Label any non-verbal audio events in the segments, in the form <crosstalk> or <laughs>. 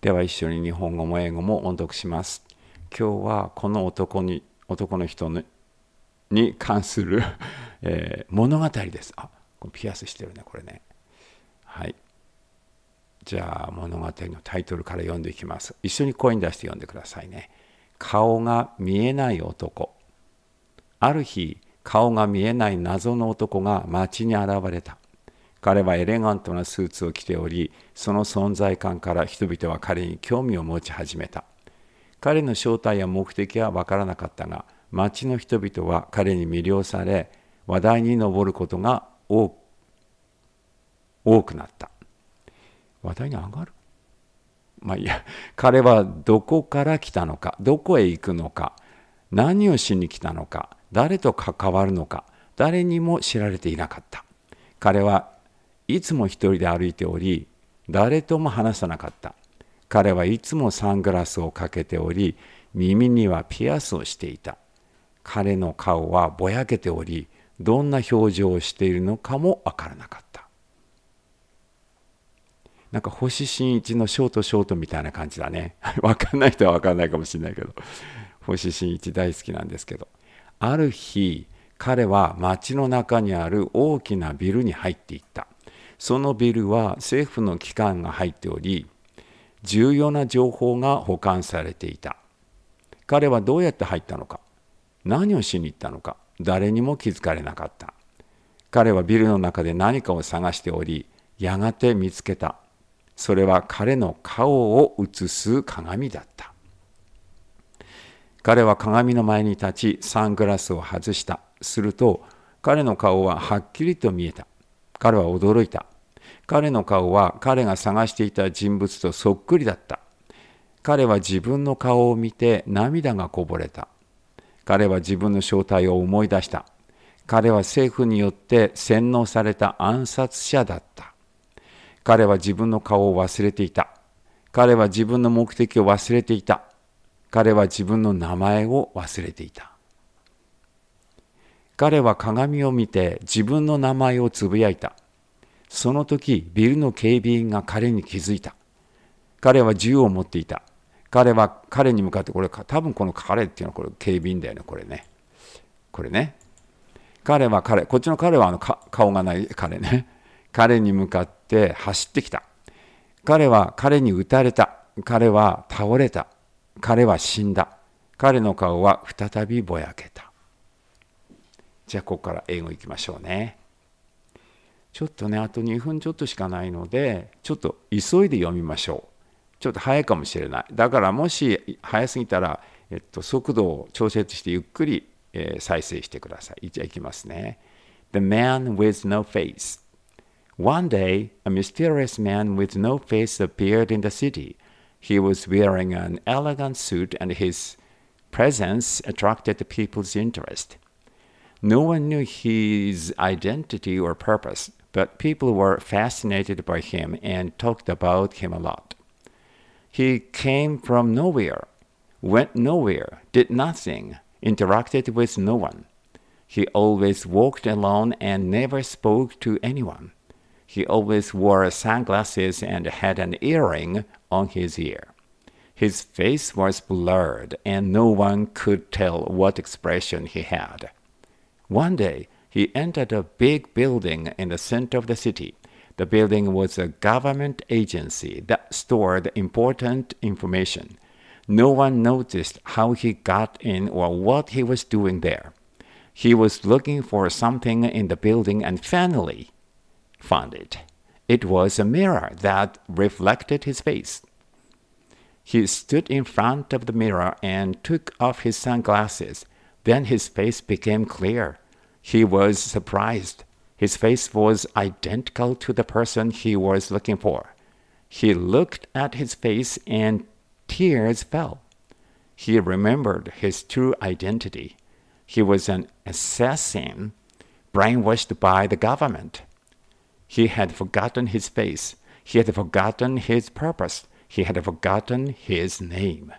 では一緒に日本語も英語も音読します。今日はこの男に男の人に関する <laughs> えー、物語です。あピアスしてるねこれね。はい。じゃあ物語のタイトルから読んでいきます。一緒に声に出して読んでくださいね。顔が見えない男。ある日顔が見えない謎の男が街に現れた。彼はエレガントなスーツを着ており、その存在感から人々は彼に興味を持ち始めた。彼の正体や目的はわからなかったが、町の人々は彼に魅了され、話題に上ることが多くなった。話題に上がるまあいや、彼はどこから来たのか、どこへ行くのか、何をしに来たのか、誰と関わるのか、誰にも知られていなかった。彼はいつも一人で歩いており誰とも話さなかった彼はいつもサングラスをかけており耳にはピアスをしていた彼の顔はぼやけておりどんな表情をしているのかもわからなかったなんか星新一のショートショートみたいな感じだね <laughs> わかんない人はわかんないかもしれないけど星新一大好きなんですけどある日彼は町の中にある大きなビルに入っていったそのビルは政府の機関が入っており重要な情報が保管されていた彼はどうやって入ったのか何をしに行ったのか誰にも気づかれなかった彼はビルの中で何かを探しておりやがて見つけたそれは彼の顔を映す鏡だった彼は鏡の前に立ちサングラスを外したすると彼の顔ははっきりと見えた彼は驚いた。彼の顔は彼が探していた人物とそっくりだった。彼は自分の顔を見て涙がこぼれた。彼は自分の正体を思い出した。彼は政府によって洗脳された暗殺者だった。彼は自分の顔を忘れていた。彼は自分の目的を忘れていた。彼は自分の名前を忘れていた。彼は鏡を見て自分の名前をつぶやいた。その時、ビルの警備員が彼に気づいた。彼は銃を持っていた。彼は彼に向かって、これ、多分この彼っていうのはこれ警備員だよね、これね。これね。彼は彼、こっちの彼はあの顔がない彼ね。彼に向かって走ってきた。彼は彼に撃たれた。彼は倒れた。彼は死んだ。彼の顔は再びぼやけた。じゃあここから英語いきましょうね。ちょっとねあと2分ちょっとしかないのでちょっと急いで読みましょう。ちょっと早いかもしれない。だからもし早すぎたら、えっと、速度を調節してゆっくり、えー、再生してください。じゃあいきますね。The man with no face. One day, a mysterious man with no face appeared in the city. He was wearing an elegant suit and his presence attracted the people's interest. No one knew his identity or purpose, but people were fascinated by him and talked about him a lot. He came from nowhere, went nowhere, did nothing, interacted with no one. He always walked alone and never spoke to anyone. He always wore sunglasses and had an earring on his ear. His face was blurred, and no one could tell what expression he had. One day, he entered a big building in the center of the city. The building was a government agency that stored important information. No one noticed how he got in or what he was doing there. He was looking for something in the building and finally found it. It was a mirror that reflected his face. He stood in front of the mirror and took off his sunglasses. Then his face became clear. He was surprised. His face was identical to the person he was looking for. He looked at his face and tears fell. He remembered his true identity. He was an assassin brainwashed by the government. He had forgotten his face. He had forgotten his purpose. He had forgotten his name.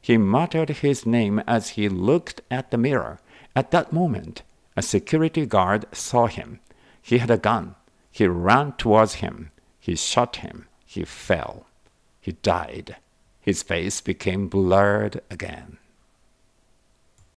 He muttered his name as he looked at the mirror. At that moment, a security guard saw him. He had a gun. He ran towards him. He shot him. He fell. He died. His face became blurred again.